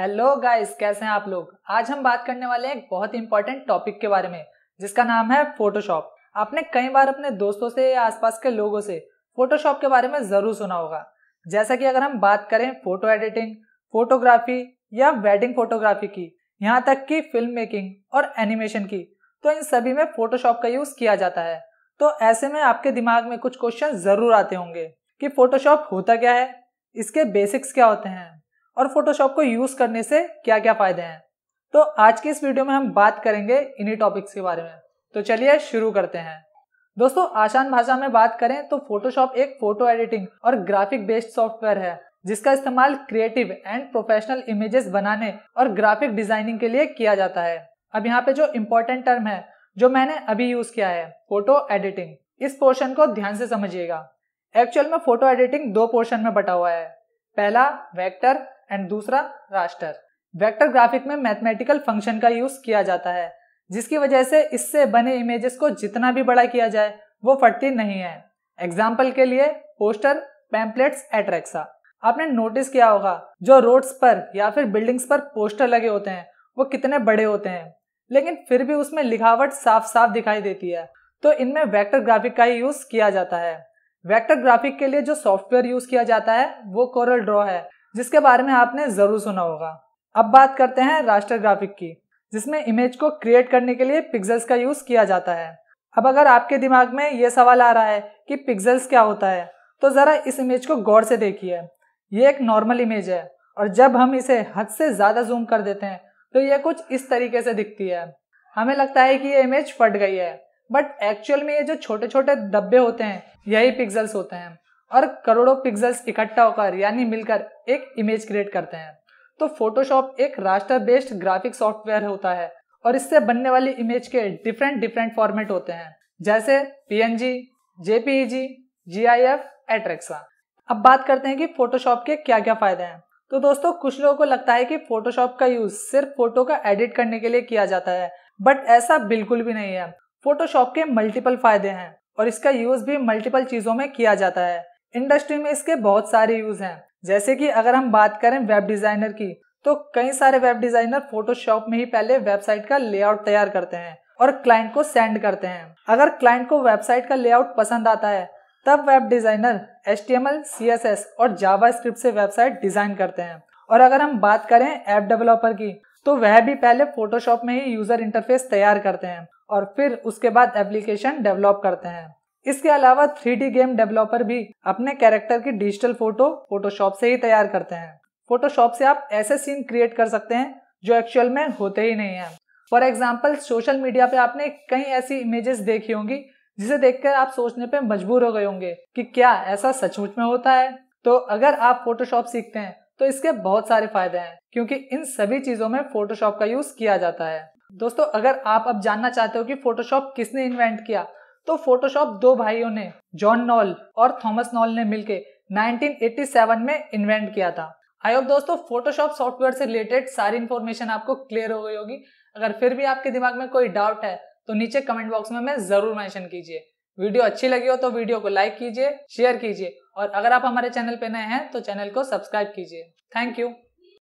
hello guys कैसे हैं आप लोग आज हम बात करने वाले हैं एक बहुत इंपॉर्टेंट टॉपिक के बारे में जिसका नाम है फोटोशॉप आपने कई बार अपने दोस्तों से या आसपास के लोगों से फोटोशॉप के बारे में ज़रूर सुना होगा जैसा कि अगर हम बात करें फोटो एडिटिंग फोटोग्राफी या वेडिंग फोटोग्राफी की यहाँ तक कि फिल्म मेकिंग और एनिमेशन की तो इन सभी में फोटोशॉप का यूज़ किया जाता है तो ऐसे में आपके दिमाग में कुछ क्वेश्चन ज़रूर आते होंगे कि फोटोशॉप होता क्या है इसके बेसिक्स क्या होते हैं और फोटोशॉप को यूज करने से क्या क्या फायदे हैं तो आज के इस वीडियो में हम बात करेंगे इन्हीं टॉपिक्स के बारे में तो चलिए शुरू करते हैं दोस्तों आसान भाषा में बात करें तो फोटोशॉप एक फोटो एडिटिंग और ग्राफिक बेस्ड सॉफ्टवेयर है जिसका इस्तेमाल क्रिएटिव एंड प्रोफेशनल इमेजेस बनाने और ग्राफिक डिजाइनिंग के लिए किया जाता है अब यहाँ पे जो इम्पोर्टेंट टर्म है जो मैंने अभी यूज किया है फोटो एडिटिंग इस पोर्शन को ध्यान से समझिएगा एक्चुअल में फोटो एडिटिंग दो पोर्शन में बटा हुआ है पहला वेक्टर एंड दूसरा रास्टर वेक्टर ग्राफिक में मैथमेटिकल फंक्शन का यूज किया जाता है जिसकी वजह से इससे बने इमेजेस को जितना भी बड़ा किया जाए वो फटती नहीं है एग्जाम्पल के लिए पोस्टर पैम्पलेट्स एट्रेक्सा आपने नोटिस किया होगा जो रोड्स पर या फिर बिल्डिंग्स पर पोस्टर लगे होते हैं वो कितने बड़े होते हैं लेकिन फिर भी उसमें लिखावट साफ साफ दिखाई देती है तो इनमें वेक्टर ग्राफिक का ही यूज किया जाता है वेक्टर ग्राफिक के लिए जो सॉफ्टवेयर यूज किया जाता है वो कोरल ड्रॉ है जिसके बारे में आपने ज़रूर सुना होगा अब बात करते हैं राष्ट्र ग्राफिक की जिसमें इमेज को क्रिएट करने के लिए पिक्सल्स का यूज़ किया जाता है अब अगर आपके दिमाग में ये सवाल आ रहा है कि पिक्सल्स क्या होता है तो ज़रा इस इमेज को गौर से देखिए ये एक नॉर्मल इमेज है और जब हम इसे हद से ज़्यादा जूम कर देते हैं तो ये कुछ इस तरीके से दिखती है हमें लगता है कि ये इमेज फट गई है बट एक्चुअल में ये जो छोटे छोटे डब्बे होते हैं यही पिक्सल्स होते हैं और करोड़ों पिक्सल्स इकट्ठा होकर यानी मिलकर एक इमेज क्रिएट करते हैं तो फोटोशॉप एक राष्ट्र बेस्ड ग्राफिक सॉफ्टवेयर होता है और इससे बनने वाली इमेज के डिफरेंट डिफरेंट फॉर्मेट होते हैं जैसे जी आई एफ एट्रेक्सा अब बात करते हैं कि फोटोशॉप के क्या क्या फायदे हैं तो दोस्तों कुछ लोगों को लगता है कि फोटोशॉप का यूज सिर्फ फोटो का एडिट करने के लिए किया जाता है बट ऐसा बिल्कुल भी नहीं है फोटोशॉप के मल्टीपल फायदे हैं और इसका यूज भी मल्टीपल चीजों में किया जाता है इंडस्ट्री में इसके बहुत सारे यूज हैं जैसे कि अगर हम बात करें वेब डिज़ाइनर की तो कई सारे वेब डिज़ाइनर फोटोशॉप में ही पहले वेबसाइट का लेआउट तैयार करते हैं और क्लाइंट को सेंड करते हैं अगर क्लाइंट को वेबसाइट का लेआउट पसंद आता है तब web designer H T M L C S S और जावा स्क्रिप्ट से वेबसाइट डिज़ाइन करते हैं और अगर हम बात करें ऐप डेवलपर की तो वह भी पहले फोटोशॉप में ही यूज़र इंटरफेस तैयार करते हैं और फिर उसके बाद एप्लीकेशन डेवलप करते हैं इसके अलावा थ्री गेम डेवलपर भी अपने कैरेक्टर की डिजिटल फोटो फोटोशॉप से ही तैयार करते हैं फोटोशॉप से आप ऐसे सीन क्रिएट कर सकते हैं जो एक्चुअल में होते ही नहीं है फॉर एग्जाम्पल सोशल मीडिया पे आपने कई ऐसी इमेजेस देखी होंगी जिसे देखकर आप सोचने पे मजबूर हो गए होंगे कि क्या ऐसा सचमुच में होता है तो अगर आप फोटोशॉप सीखते हैं तो इसके बहुत सारे फायदे हैं क्योंकि इन सभी चीजों में फोटोशॉप का यूज किया जाता है दोस्तों अगर आप अब जानना चाहते हो कि फोटोशॉप किसने इन्वेंट किया तो फोटोशॉप दो भाइयों ने जॉन नॉल और थॉमस नॉल ने मिलकर 1987 में इन्वेंट किया था आई होप दोस्तों फोटोशॉप सॉफ्टवेयर से रिलेटेड सारी इन्फॉर्मेशन आपको क्लियर हो गई होगी अगर फिर भी आपके दिमाग में कोई डाउट है तो नीचे कमेंट बॉक्स में मैं जरूर मेंशन कीजिए वीडियो अच्छी लगी हो तो वीडियो को लाइक कीजिए शेयर कीजिए और अगर आप हमारे चैनल पर नए हैं तो चैनल को सब्सक्राइब कीजिए थैंक यू